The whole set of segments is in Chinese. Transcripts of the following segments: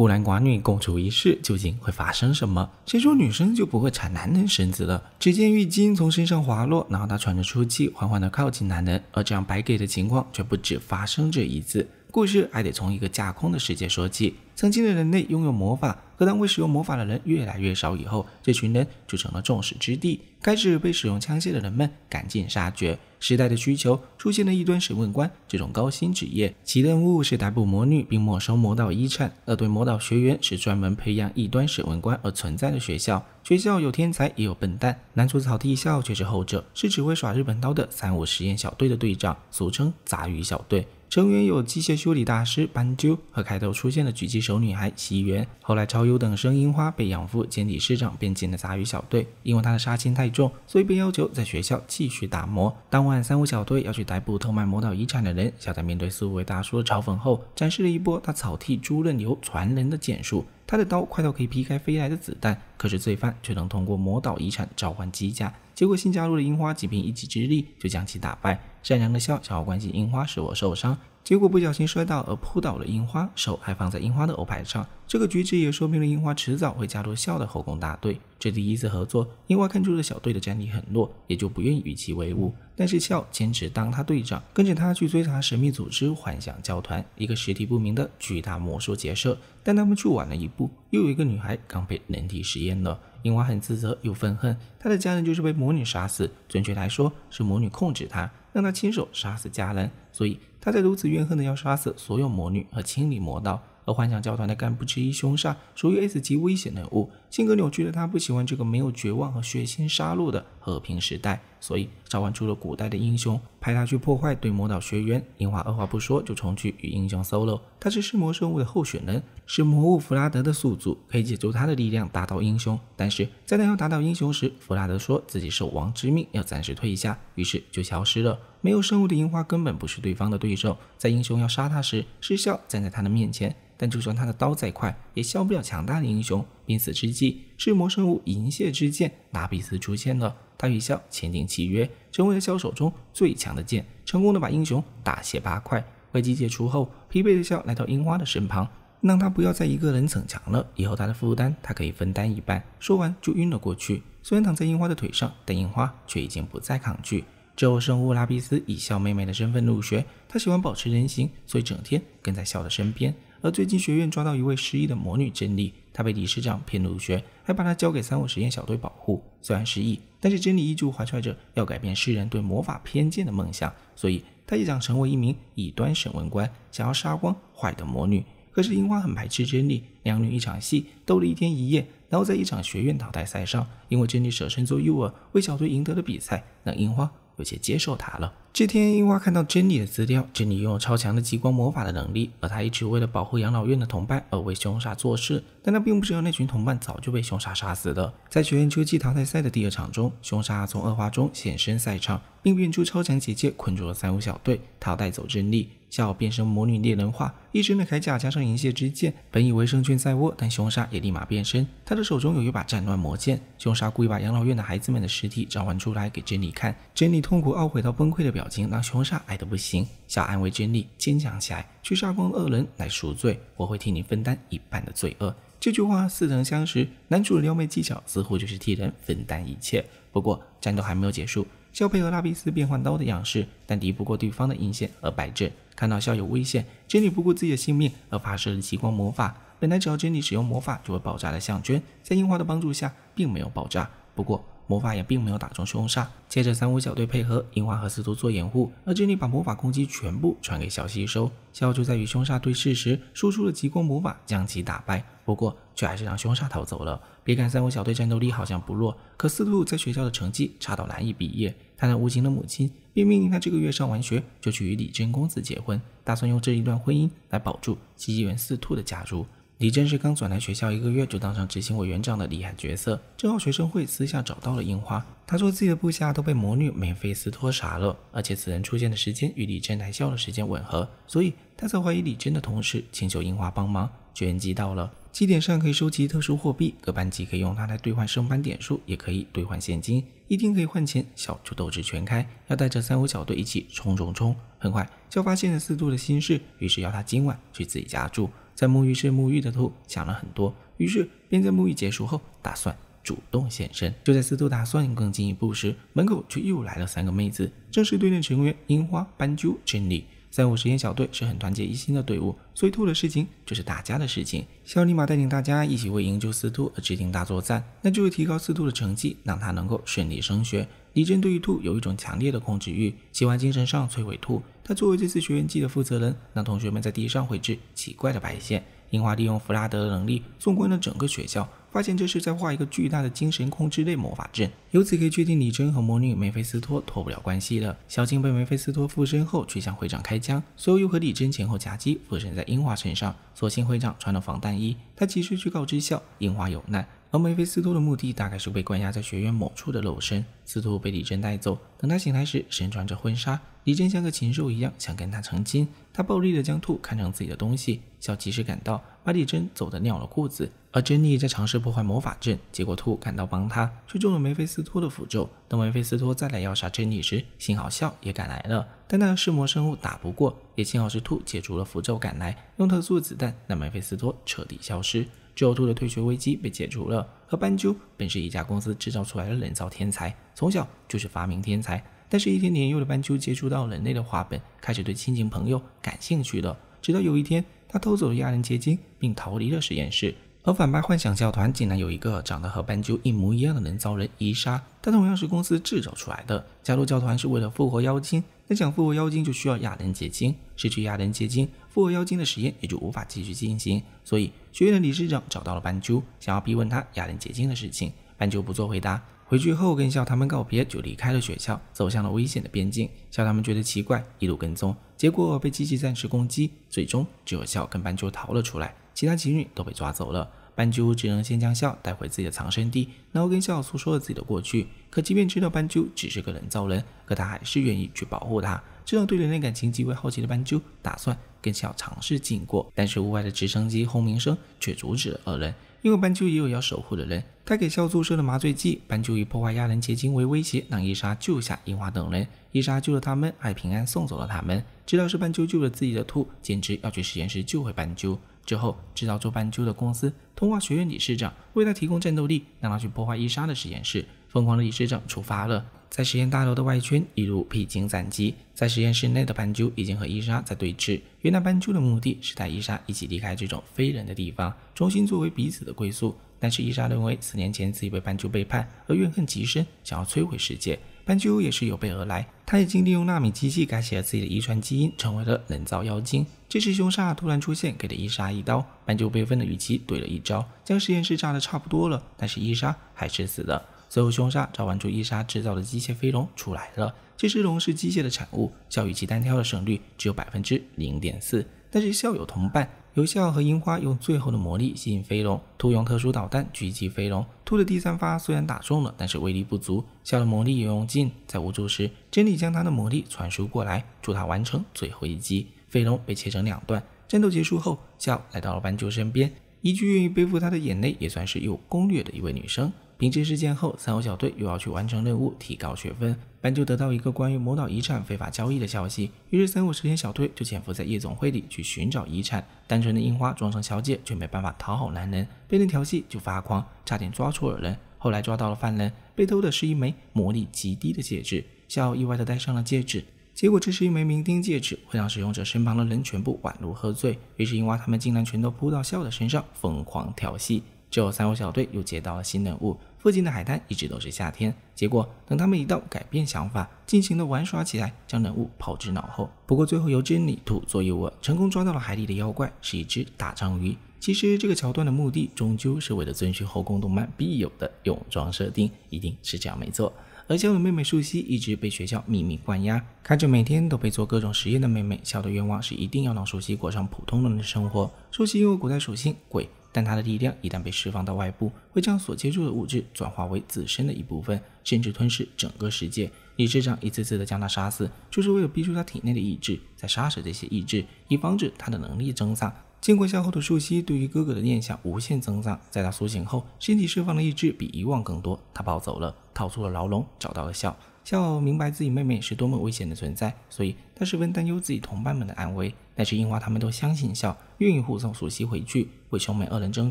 孤男寡女共处一室，究竟会发生什么？谁说女生就不会产男人身子了？只见浴巾从身上滑落，然后她喘着粗气，缓缓地靠近男人。而这样白给的情况，却不止发生这一次。故事还得从一个架空的世界说起。曾经的人类拥有魔法，可当会使用魔法的人越来越少以后，这群人就成了众矢之的，开始被使用枪械的人们赶尽杀绝。时代的需求出现了异端审问官这种高薪职业，其任务是逮捕魔女并没收魔道遗产。而对魔道学员是专门培养异端审问官而存在的学校。学校有天才也有笨蛋，男主草剃校却是后者，是只会耍日本刀的三五实验小队的队长，俗称杂鱼小队。成员有机械修理大师斑鸠和开头出现的狙击手女孩西原，后来超优等生樱花被养父兼理事长编进了杂鱼小队，因为他的杀心太重，所以被要求在学校继续打磨。当晚，三五小队要去逮捕偷卖魔导遗产的人，小在面对四位大叔的嘲讽后，展示了一波他草剃猪刃牛传人的剑术，他的刀快到可以劈开飞来的子弹，可是罪犯却能通过魔导遗产召唤机甲。结果，新加入的樱花仅凭一己之力就将其打败。善良的笑，笑好关心樱花，使我受伤。结果不小心摔倒，而扑倒了樱花，手还放在樱花的欧牌上。这个举止也说明了樱花迟早会加入笑的后宫大队。这第一次合作，樱花看出了小队的战力很弱，也就不愿意与其为伍。但是笑坚持当他队长，跟着他去追查神秘组织幻想教团，一个实体不明的巨大魔术结社。但他们去晚了一步，又有一个女孩刚被人体实验了。樱花很自责又愤恨，他的家人就是被魔女杀死，准确来说是魔女控制他，让他亲手杀死家人，所以。他在如此怨恨的要杀死所有魔女和清理魔道，而幻想教团的干部之一凶煞属于 S 级危险人物，性格扭曲的他不喜欢这个没有绝望和血腥杀戮的和平时代，所以召唤出了古代的英雄，派他去破坏对魔导学院。樱花二话不说就冲去与英雄 Solo。他是弑魔生物的候选人，是魔物弗拉德的宿主，可以借助他的力量打倒英雄。但是在他要打倒英雄时，弗拉德说自己受王之命要暂时退下，于是就消失了。没有生物的樱花根本不是对方的对手，在英雄要杀他时，失霄站在他的面前。但就算他的刀再快，也削不了强大的英雄。濒死之际，赤魔生物银屑之剑拉比斯出现了。他与霄签订契约，成为了霄手中最强的剑，成功的把英雄大卸八块。危机解除后，疲惫的霄来到樱花的身旁，让他不要再一个人逞强了。以后他的负担，他可以分担一半。说完就晕了过去。虽然躺在樱花的腿上，但樱花却已经不再抗拒。之后，圣乌拉比斯以笑妹妹的身份入学。她喜欢保持人形，所以整天跟在笑的身边。而最近，学院抓到一位失忆的魔女珍妮。她被理事长骗入学，还把她交给三五实验小队保护。虽然失忆，但是珍妮依旧怀揣着要改变世人对魔法偏见的梦想。所以，她也想成为一名以端审问官，想要杀光坏的魔女。可是，樱花很排斥珍妮。两女一场戏斗了一天一夜，然后在一场学院淘汰赛上，因为珍妮舍身做诱饵，为小队赢得了比赛，让樱花。有些接受他了。这天，樱花看到珍妮的资料，珍妮拥有超强的极光魔法的能力，而她一直为了保护养老院的同伴而为凶杀做事，但她并不知道那群同伴早就被凶杀杀死了。在学院秋季淘汰赛的第二场中，凶杀从恶化中现身赛场，并变出超强结界困住了三五小队，她要带走珍妮。笑变身魔女猎人化，一身的铠甲加上银屑之剑，本以为胜券在握，但凶杀也立马变身。他的手中有一把战乱魔剑。凶杀故意把养老院的孩子们的尸体召唤出来给珍妮看，珍妮痛苦懊悔到崩溃的表情让凶杀爱得不行。想安慰珍妮，坚强起来，去杀光恶人来赎罪，我会替你分担一半的罪恶。这句话似曾相识，男主的撩妹技巧似乎就是替人分担一切。不过战斗还没有结束。肖配合拉比斯变换刀的样式，但敌不过对方的阴线而摆阵。看到肖有危险，珍妮不顾自己的性命而发射了极光魔法。本来只要珍妮使用魔法就会爆炸的项圈，在樱花的帮助下并没有爆炸。不过，魔法也并没有打中凶煞。接着，三五小队配合樱花和司徒做掩护，而珍妮把魔法攻击全部传给小西吸收。小西在与凶煞对视时，输出了极光魔法将其打败。不过，却还是让凶煞逃走了。别看三五小队战斗力好像不弱，可司徒在学校的成绩差到难以毕业。他那无情的母亲便命令他这个月上完学就去与李真公子结婚，打算用这一段婚姻来保住奇园司徒的家族。李真是刚转来学校一个月就当上执行委员长的厉害角色。正好学生会私下找到了樱花，他说自己的部下都被魔女免菲斯托杀了，而且此人出现的时间与李真来校的时间吻合，所以他在怀疑李真的同时请求樱花帮忙。救援机到了，基点上可以收集特殊货币，各班级可以用它来兑换升班点数，也可以兑换现金，一定可以换钱。小猪斗志全开，要带着三五小队一起冲冲冲！很快就发现了四度的心事，于是要他今晚去自己家住。在沐浴室沐浴的兔想了很多，于是便在沐浴结束后打算主动现身。就在司徒打算更进一步时，门口却又来了三个妹子，正是队内成员樱花、斑鸠、真理。三五实验小队是很团结一心的队伍，所以兔的事情就是大家的事情。肖尼玛带领大家一起为营救司兔而制定大作战，那就是提高司兔的成绩，让他能够顺利升学。李真对于兔有一种强烈的控制欲，喜欢精神上摧毁兔。他作为这次学员季的负责人，让同学们在地上绘制奇怪的白线。樱花利用弗拉德的能力，纵观了整个学校。发现这是在画一个巨大的精神控制类魔法阵，由此可以确定李真和魔女梅菲斯托脱不了关系了。小金被梅菲斯托附身后，却向会长开枪，随后又和李真前后夹击，附身在樱花身上。所幸会长穿了防弹衣，他及时去告知校樱花有难，而梅菲斯托的目的大概是被关押在学院某处的肉身。司徒被李真带走，等他醒来时，身穿着婚纱。李真像个禽兽一样想跟他成亲，他暴力的将兔看成自己的东西。笑及时赶到，把李真走得尿了裤子。而珍妮在尝试破坏魔法阵，结果兔赶到帮他，却中了梅菲斯托的符咒。等梅菲斯托再来要杀珍妮时，幸好笑也赶来了，但那个噬魔生物打不过，也幸好是兔解除了符咒赶来，用特殊的子弹让梅菲斯托彻底消失。最后兔的退学危机被解除了。而斑鸠本是一家公司制造出来的人造天才，从小就是发明天才。但是，一天，年幼的斑鸠接触到人类的画本，开始对亲情朋友感兴趣了。直到有一天，他偷走了亚人结晶，并逃离了实验室。而反派幻想教团竟然有一个长得和斑鸠一模一样的人造人伊莎，他同样是公司制造出来的。加入教团是为了复活妖精，但想复活妖精就需要亚人结晶。失去亚人结晶，复活妖精的实验也就无法继续进行。所以，学院的理事长找到了斑鸠，想要逼问他亚人结晶的事情。斑鸠不做回答，回去后跟笑他们告别，就离开了学校，走向了危险的边境。笑他们觉得奇怪，一路跟踪，结果被机器暂时攻击，最终只有笑跟斑鸠逃了出来，其他情侣都被抓走了。斑鸠只能先将笑带回自己的藏身地，然后跟笑诉说了自己的过去。可即便知道斑鸠只是个人造人，可他还是愿意去保护他。这让对人类感情极为好奇的斑鸠打算跟笑尝试进过，但是屋外的直升机轰鸣声却阻止了二人。因为斑鸠也有要守护的人，他给肖素设了麻醉剂。斑鸠以破坏亚人结晶为威胁，让伊莎救下樱花等人。伊莎救了他们，爱平安送走了他们。知道是斑鸠救了自己的兔，简直要去实验室救回斑鸠。之后，知道做斑鸠的公司，通话学院理事长为他提供战斗力，让他去破坏伊莎的实验室。疯狂的理事长出发了。在实验大楼的外圈，一路披荆斩棘。在实验室内的斑鸠已经和伊莎在对峙。原来斑鸠的目的是带伊莎一起离开这种非人的地方，重新作为彼此的归宿。但是伊莎认为四年前自己被斑鸠背叛，而怨恨极深，想要摧毁世界。斑鸠也是有备而来，他已经利用纳米机器改写了自己的遗传基因，成为了人造妖精。这时凶煞突然出现，给了伊莎一刀。斑鸠悲愤的与其对了一招，将实验室炸得差不多了。但是伊莎还是死了。最后，凶杀召唤出伊莎制造的机械飞龙出来了。这只龙是机械的产物，笑与其单挑的胜率只有百分之零点四。但是校有同伴，由校和樱花用最后的魔力吸引飞龙，兔用特殊导弹狙击飞龙。兔的第三发虽然打中了，但是威力不足，校的魔力也用尽。在无助时，真理将他的魔力传输过来，助他完成最后一击。飞龙被切成两段。战斗结束后，校来到了斑鸠身边，一句“愿意背负他的眼泪”，也算是有攻略的一位女生。平治事件后，三五小队又要去完成任务，提高学分。斑就得到一个关于魔岛遗产非法交易的消息，于是三五十天小队就潜伏在夜总会里去寻找遗产。单纯的樱花装成小姐，却没办法讨好男人，被人调戏就发狂，差点抓错了人。后来抓到了犯人，被偷的是一枚魔力极低的戒指。笑意外的戴上了戒指，结果这是一枚酩酊戒指，会让使用者身旁的人全部宛如喝醉。于是樱花他们竟然全都扑到笑的身上，疯狂调戏。之后三五小队又接到了新任务。附近的海滩一直都是夏天，结果等他们一到，改变想法，尽情的玩耍起来，将人物抛之脑后。不过最后由真理兔做诱饵，成功抓到了海底的妖怪，是一只大章鱼。其实这个桥段的目的终究是为了遵循后宫动漫必有的泳装设定，一定是这样没错。而小的妹妹树西一直被学校秘密关押，看着每天都被做各种实验的妹妹，小的愿望是一定要让树西过上普通人的生活。树西因为古代属性鬼。但他的力量一旦被释放到外部，会将所接触的物质转化为自身的一部分，甚至吞噬整个世界。理智长一次次的将他杀死，就是为了逼出他体内的意志，在杀死这些意志，以防止他的能力增长。经过向后的树栖，对于哥哥的念想无限增长。在他苏醒后，身体释放的意志比以往更多，他跑走了，逃出了牢笼，找到了笑。笑明白自己妹妹是多么危险的存在，所以他十分担忧自己同伴们的安危。但是樱花他们都相信笑，愿意护送素西回去，为兄妹二人争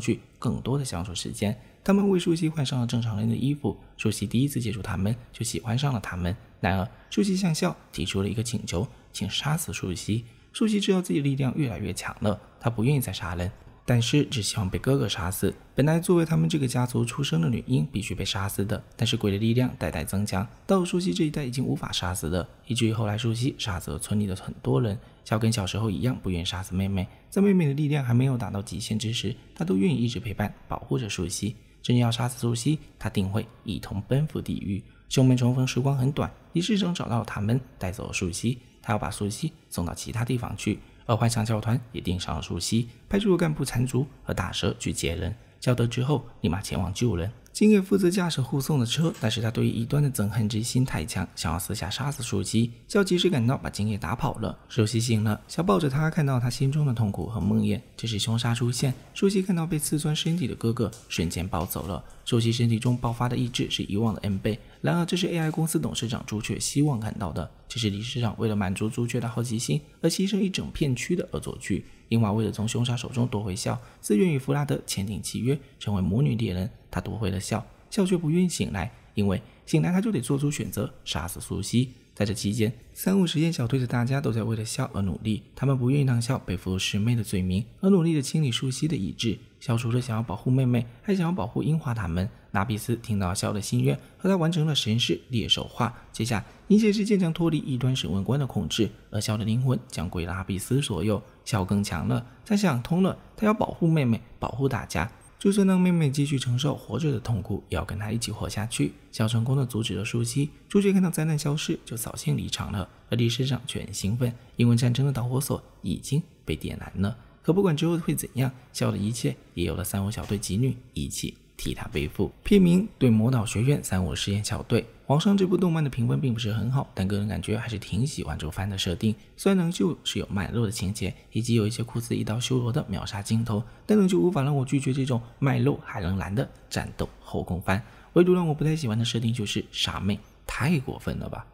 取更多的相处时间。他们为素西换上了正常人的衣服，素西第一次接触他们就喜欢上了他们。然而素西向笑提出了一个请求，请杀死素西。素西知道自己力量越来越强了，他不愿意再杀人。但是只希望被哥哥杀死。本来作为他们这个家族出生的女婴必须被杀死的，但是鬼的力量代代增强，到树西这一代已经无法杀死的，以至于后来树西杀死了村里的很多人。小跟小时候一样，不愿杀死妹妹，在妹妹的力量还没有达到极限之时，他都愿意一直陪伴，保护着树西。真要杀死树西，他定会一同奔赴地狱。兄妹重逢时光很短，仪式中找到了他们，带走了树西，他要把树西送到其他地方去。而幻想教团也盯上了树西，派出了干部残竹和大蛇去接人。教得知后，立马前往救人。金叶负责驾驶护送的车，但是他对于一端的憎恨之心太强，想要私下杀死树西。教及时赶到，把金叶打跑了。树西醒了，想抱着他，看到他心中的痛苦和梦魇。这时凶杀出现，树西看到被刺穿身体的哥哥，瞬间暴走了。树西身体中爆发的意志是遗忘的 M 倍，然而，这是 AI 公司董事长朱雀希望看到的。这是理事长为了满足朱雀的好奇心而牺牲一整片区的恶作剧。英娃为了从凶杀手中夺回笑，自愿与弗拉德签订契约，成为魔女猎人。他夺回了笑，笑却不愿醒来，因为。醒来，他就得做出选择，杀死苏西。在这期间，三五实验小队的大家都在为了肖而努力，他们不愿意让肖背负师妹的罪名，而努力的清理苏西的意志，消除了想要保护妹妹，还想要保护樱花他们。拉比斯听到肖的心愿，和他完成了神室猎手化。接下来，银界世将脱离异端审问官的控制，而肖的灵魂将归拉比斯所有。肖更强了，他想通了，他要保护妹妹，保护大家。就算让妹妹继续承受活着的痛苦，也要跟她一起活下去。小成功的阻止了舒淇，朱角看到灾难消失，就扫兴离场了。而李身上却很兴奋，因为战争的导火索已经被点燃了。可不管之后会怎样，笑的一切也有了三五小队几女一起替他背负。片名：《对魔导学院三五实验小队》。《皇上这部动漫的评分并不是很好，但个人感觉还是挺喜欢这番的设定。虽然能就是有卖肉的情节，以及有一些酷似《一刀修罗》的秒杀镜头，但仍旧无法让我拒绝这种卖肉还能燃的战斗后宫番。唯独让我不太喜欢的设定就是傻妹，太过分了吧！